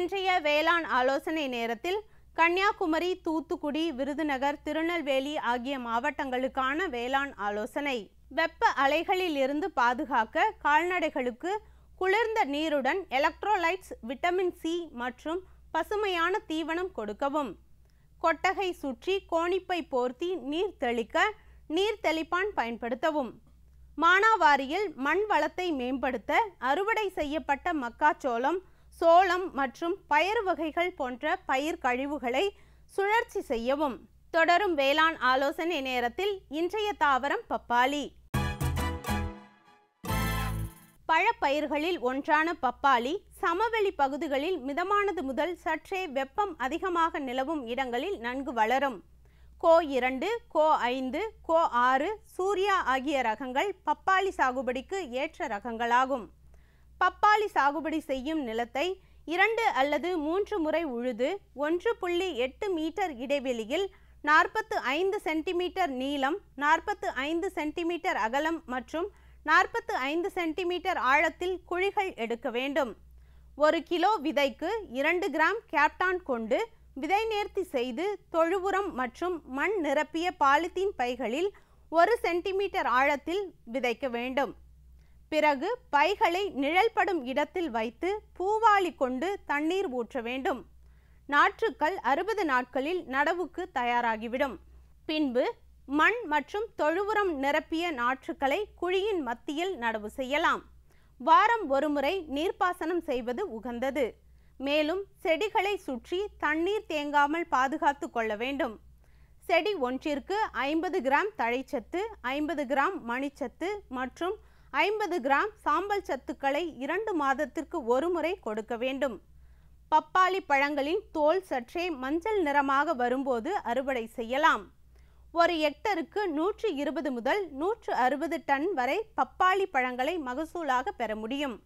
இன்றைய வேளாண் ஆலோசனை நேரத்தில் கன்னியாகுமரி தூத்துக்குடி விருதுநகர் திருநெல்வேலி ஆகிய மாவட்டங்களுக்கான வேளாண் ஆலோசனை வெப்ப அலைகளில் இருந்து பாதுகாக்க கால்நடைகளுக்கு குளிர்ந்த நீருடன் எலக்ட்ரோலைட்ஸ் விட்டமின் சி மற்றும் பசுமையான தீவனம் கொடுக்கவும் கொட்டகை சுற்றி கோணிப்பை போர்த்தி நீர் தெளிக்க நீர் தெளிப்பான் பயன்படுத்தவும் மானாவாரியில் மண் வளத்தை மேம்படுத்த அறுவடை செய்யப்பட்ட மக்காச்சோளம் சோளம் மற்றும் பயிர் வகைகள் போன்ற பயிர் கழிவுகளை சுழற்சி செய்யவும் தொடரும் வேளாண் ஆலோசனை நேரத்தில் இன்றைய தாவரம் பப்பாளி பழப்பயிர்களில் ஒன்றான பப்பாளி சமவெளி பகுதிகளில் மிதமானது முதல் சற்றே வெப்பம் அதிகமாக நிலவும் இடங்களில் நன்கு வளரும் கோ இரண்டு கோ ஐந்து கோ ஆறு சூர்யா ஆகிய ரகங்கள் பப்பாளி சாகுபடிக்கு ஏற்ற ரகங்களாகும் பப்பாளி சாகுபடி செய்யும் நிலத்தை இரண்டு அல்லது மூன்று முறை உழுது ஒன்று புள்ளி எட்டு மீட்டர் இடைவெளியில் நாற்பத்து ஐந்து சென்டிமீட்டர் நீளம் நாற்பத்து ஐந்து சென்டிமீட்டர் அகலம் மற்றும் நாற்பத்து ஐந்து சென்டிமீட்டர் ஆழத்தில் குழிகள் எடுக்க வேண்டும் ஒரு கிலோ விதைக்கு இரண்டு கிராம் கேப்டான் கொண்டு விதை நேர்த்தி செய்து தொழுவுரம் மற்றும் மண் நிரப்பிய பாலித்தீன் பைகளில் ஒரு சென்டிமீட்டர் ஆழத்தில் விதைக்க வேண்டும் பிறகு பைகளை நிழல்படும் இடத்தில் வைத்து பூவாளி கொண்டு தண்ணீர் ஊற்ற வேண்டும் நாற்றுக்கள் அறுபது நாட்களில் நடவுக்கு தயாராகிவிடும் பின்பு மண் மற்றும் தொழுவுரம் நிரப்பிய நாற்றுக்களை குழியின் மத்தியில் நடவு செய்யலாம் வாரம் ஒருமுறை நீர்ப்பாசனம் செய்வது உகந்தது மேலும் செடிகளை சுற்றி தண்ணீர் தேங்காமல் பாதுகாத்து கொள்ள வேண்டும் செடி ஒன்றிற்கு ஐம்பது கிராம் தழைச்சத்து ஐம்பது கிராம் மணிச்சத்து மற்றும் ஐம்பது கிராம் சாம்பல் சத்துக்களை இரண்டு மாதத்திற்கு ஒருமுறை கொடுக்க வேண்டும் பப்பாளி பழங்களின் தோல் சற்றே மஞ்சள் நிறமாக வரும்போது அறுவடை செய்யலாம் ஒரு ஹெக்டருக்கு நூற்றி இருபது முதல் நூற்று அறுபது டன் வரை பப்பாளி பழங்களை மகசூலாக பெற முடியும்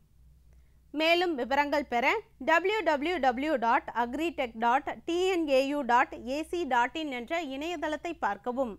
மேலும் விவரங்கள் பெற W W W dot agritech dot TNAU dot AC dot in என்ற இணையதளத்தை பார்க்கவும்